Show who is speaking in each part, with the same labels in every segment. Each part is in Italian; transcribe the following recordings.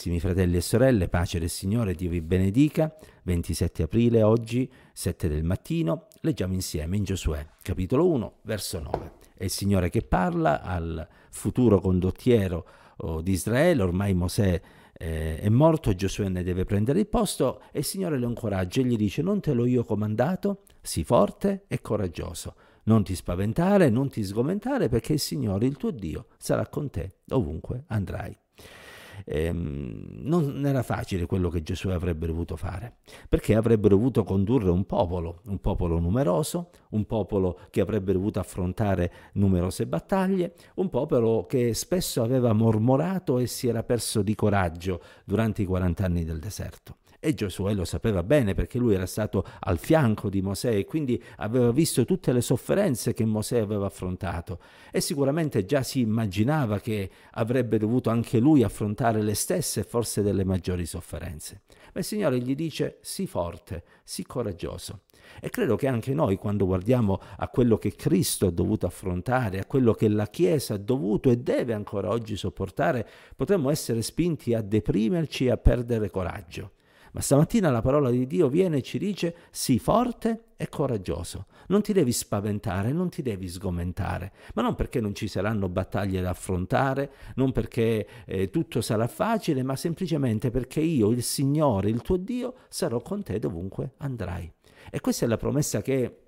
Speaker 1: Carissimi fratelli e sorelle, pace del Signore, Dio vi benedica. 27 aprile, oggi, 7 del mattino, leggiamo insieme in Giosuè, capitolo 1, verso 9. È il Signore che parla al futuro condottiero oh, di Israele, ormai Mosè eh, è morto, Giosuè ne deve prendere il posto e il Signore lo incoraggia e gli dice non te l'ho io comandato, sii forte e coraggioso, non ti spaventare, non ti sgomentare perché il Signore, il tuo Dio, sarà con te ovunque andrai ehm, non era facile quello che Gesù avrebbe dovuto fare, perché avrebbe dovuto condurre un popolo, un popolo numeroso, un popolo che avrebbe dovuto affrontare numerose battaglie, un popolo che spesso aveva mormorato e si era perso di coraggio durante i 40 anni del deserto. E Giosuè lo sapeva bene perché lui era stato al fianco di Mosè e quindi aveva visto tutte le sofferenze che Mosè aveva affrontato e sicuramente già si immaginava che avrebbe dovuto anche lui affrontare le stesse forse delle maggiori sofferenze. Ma il Signore gli dice sii forte, sii coraggioso. E credo che anche noi, quando guardiamo a quello che Cristo ha dovuto affrontare, a quello che la Chiesa ha dovuto e deve ancora oggi sopportare, potremmo essere spinti a deprimerci e a perdere coraggio. Ma stamattina la parola di Dio viene e ci dice sii forte e coraggioso. Non ti devi spaventare, non ti devi sgomentare, ma non perché non ci saranno battaglie da affrontare, non perché eh, tutto sarà facile, ma semplicemente perché io, il Signore, il tuo Dio, sarò con te dovunque andrai. E questa è la promessa che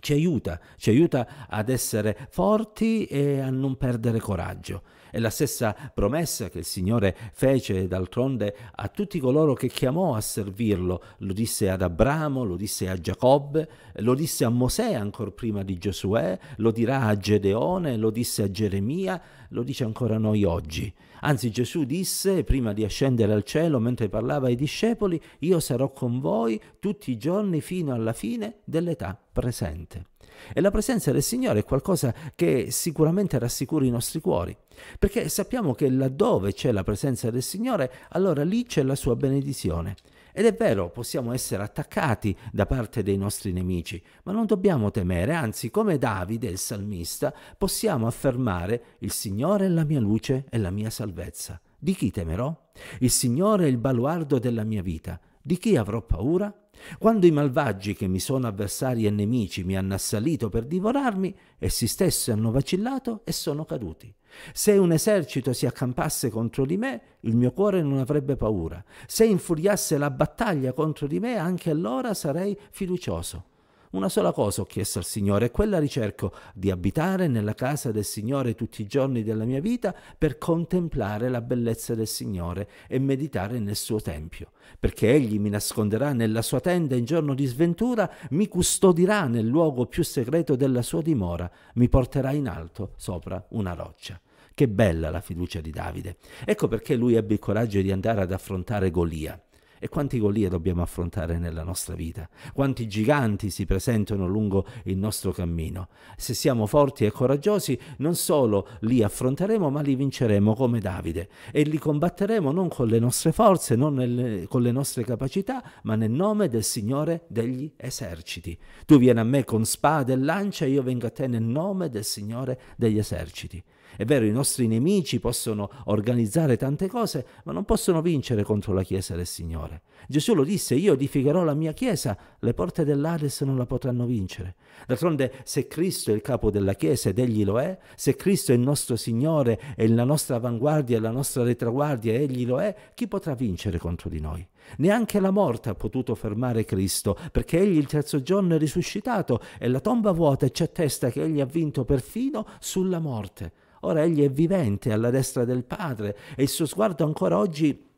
Speaker 1: ci aiuta, ci aiuta ad essere forti e a non perdere coraggio. È la stessa promessa che il Signore fece d'altronde a tutti coloro che chiamò a servirlo. Lo disse ad Abramo, lo disse a Giacobbe, lo disse a Mosè ancora prima di Giosuè, lo dirà a Gedeone, lo disse a Geremia, lo dice ancora a noi oggi. Anzi Gesù disse, prima di ascendere al cielo, mentre parlava ai discepoli, io sarò con voi tutti i giorni fino alla fine dell'età presente. E la presenza del Signore è qualcosa che sicuramente rassicura i nostri cuori, perché sappiamo che laddove c'è la presenza del Signore, allora lì c'è la sua benedizione. Ed è vero, possiamo essere attaccati da parte dei nostri nemici, ma non dobbiamo temere, anzi, come Davide, il salmista, possiamo affermare il Signore è la mia luce e la mia salvezza. Di chi temerò? Il Signore è il baluardo della mia vita. Di chi avrò paura? Quando i malvagi che mi sono avversari e nemici mi hanno assalito per divorarmi, essi stessi hanno vacillato e sono caduti. Se un esercito si accampasse contro di me, il mio cuore non avrebbe paura. Se infuriasse la battaglia contro di me, anche allora sarei fiducioso. Una sola cosa ho chiesto al Signore quella ricerco di abitare nella casa del Signore tutti i giorni della mia vita per contemplare la bellezza del Signore e meditare nel suo tempio, perché egli mi nasconderà nella sua tenda in giorno di sventura, mi custodirà nel luogo più segreto della sua dimora, mi porterà in alto sopra una roccia. Che bella la fiducia di Davide. Ecco perché lui ebbe il coraggio di andare ad affrontare Golia. E quanti golie dobbiamo affrontare nella nostra vita? Quanti giganti si presentano lungo il nostro cammino? Se siamo forti e coraggiosi, non solo li affronteremo, ma li vinceremo come Davide e li combatteremo non con le nostre forze, non nel, con le nostre capacità, ma nel nome del Signore degli eserciti. Tu vieni a me con spada e lancia, io vengo a te nel nome del Signore degli eserciti. È vero, i nostri nemici possono organizzare tante cose, ma non possono vincere contro la Chiesa del Signore fare. Gesù lo disse, io edificherò la mia chiesa, le porte dell'Ades non la potranno vincere. D'altronde, se Cristo è il capo della chiesa ed egli lo è, se Cristo è il nostro Signore e la nostra avanguardia e la nostra retraguardia e egli lo è, chi potrà vincere contro di noi? Neanche la morte ha potuto fermare Cristo, perché egli il terzo giorno è risuscitato e la tomba vuota ci attesta che egli ha vinto perfino sulla morte. Ora egli è vivente alla destra del Padre e il suo sguardo ancora oggi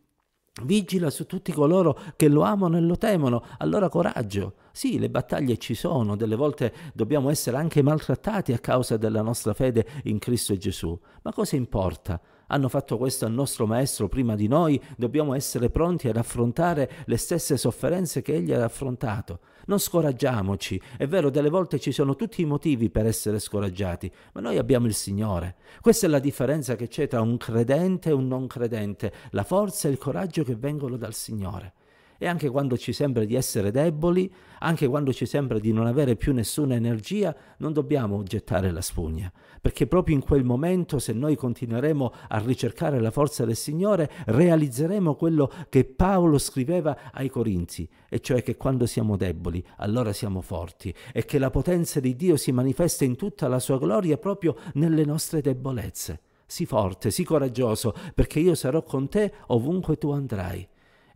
Speaker 1: Vigila su tutti coloro che lo amano e lo temono. Allora coraggio. Sì, le battaglie ci sono, delle volte dobbiamo essere anche maltrattati a causa della nostra fede in Cristo e Gesù, ma cosa importa? Hanno fatto questo al nostro Maestro prima di noi, dobbiamo essere pronti ad affrontare le stesse sofferenze che Egli ha affrontato. Non scoraggiamoci, è vero, delle volte ci sono tutti i motivi per essere scoraggiati, ma noi abbiamo il Signore. Questa è la differenza che c'è tra un credente e un non credente, la forza e il coraggio che vengono dal Signore. E anche quando ci sembra di essere deboli, anche quando ci sembra di non avere più nessuna energia, non dobbiamo gettare la spugna, perché proprio in quel momento, se noi continueremo a ricercare la forza del Signore, realizzeremo quello che Paolo scriveva ai Corinzi, e cioè che quando siamo deboli, allora siamo forti, e che la potenza di Dio si manifesta in tutta la sua gloria proprio nelle nostre debolezze. Sii forte, sii coraggioso, perché io sarò con te ovunque tu andrai.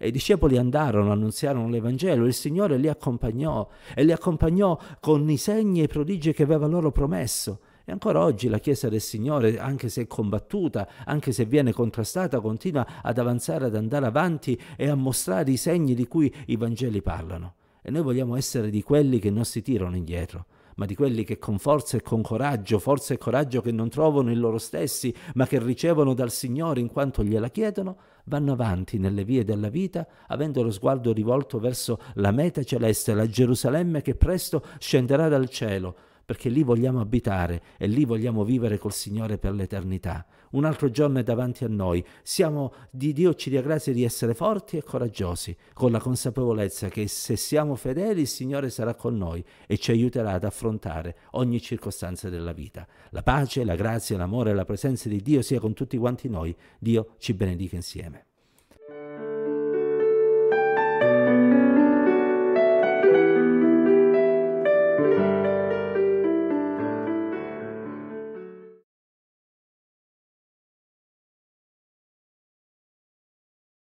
Speaker 1: E i discepoli andarono, annunziarono l'Evangelo, il Signore li accompagnò e li accompagnò con i segni e i prodigi che aveva loro promesso. E ancora oggi la Chiesa del Signore, anche se è combattuta, anche se viene contrastata, continua ad avanzare, ad andare avanti e a mostrare i segni di cui i Vangeli parlano. E noi vogliamo essere di quelli che non si tirano indietro, ma di quelli che con forza e con coraggio, forza e coraggio che non trovano in loro stessi, ma che ricevono dal Signore in quanto gliela chiedono, vanno avanti nelle vie della vita avendo lo sguardo rivolto verso la meta celeste, la Gerusalemme che presto scenderà dal cielo, perché lì vogliamo abitare e lì vogliamo vivere col Signore per l'eternità. Un altro giorno è davanti a noi. Siamo di Dio ci dia grazia di essere forti e coraggiosi, con la consapevolezza che se siamo fedeli il Signore sarà con noi e ci aiuterà ad affrontare ogni circostanza della vita. La pace, la grazia, l'amore e la presenza di Dio sia con tutti quanti noi. Dio ci benedica insieme.